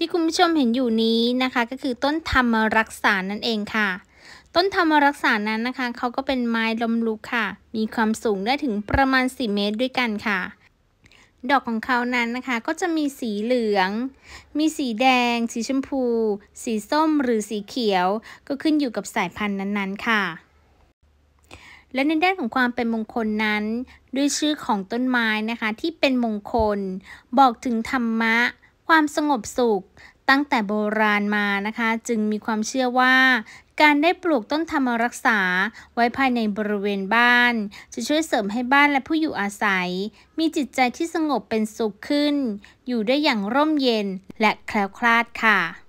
ที่คุณผู้ชมเห็นอยู่นี้นะคะ ก็คือต้นธรรมรักษานั่นเองค่ะ ต้นธรรมรักษานั้นนะคะ เขาก็เป็นไม้ลมลุก ค่ะ มีความสูงได้ถึงประมาณ4เมตรด้วยกันค่ะ ดอกของเขานั้นนะคะก็จะมีสีเหลือง มีสีแดง สีชมพู สีส้ม หรือสีเขียว ก็ขึ้นอยู่กับสายพันธุ์นั้นๆค่ะ และในด้านของความเป็นมงคลนั้น ด้วยชื่อของต้นไม้นะคะ ที่เป็นมงคล บอกถึงธรรมะความสงบสุขตั้งแต่โบราณมานะคะ จึงมีความเชื่อว่า การได้ปลูกต้นธรรมรักษาไว้ภายในบริเวณบ้าน จะช่วยเสริมให้บ้านและผู้อยู่อาศัย มีจิตใจที่สงบเป็นสุขขึ้น อยู่ได้อย่างร่มเย็นและแคล้วคลาดค่ะ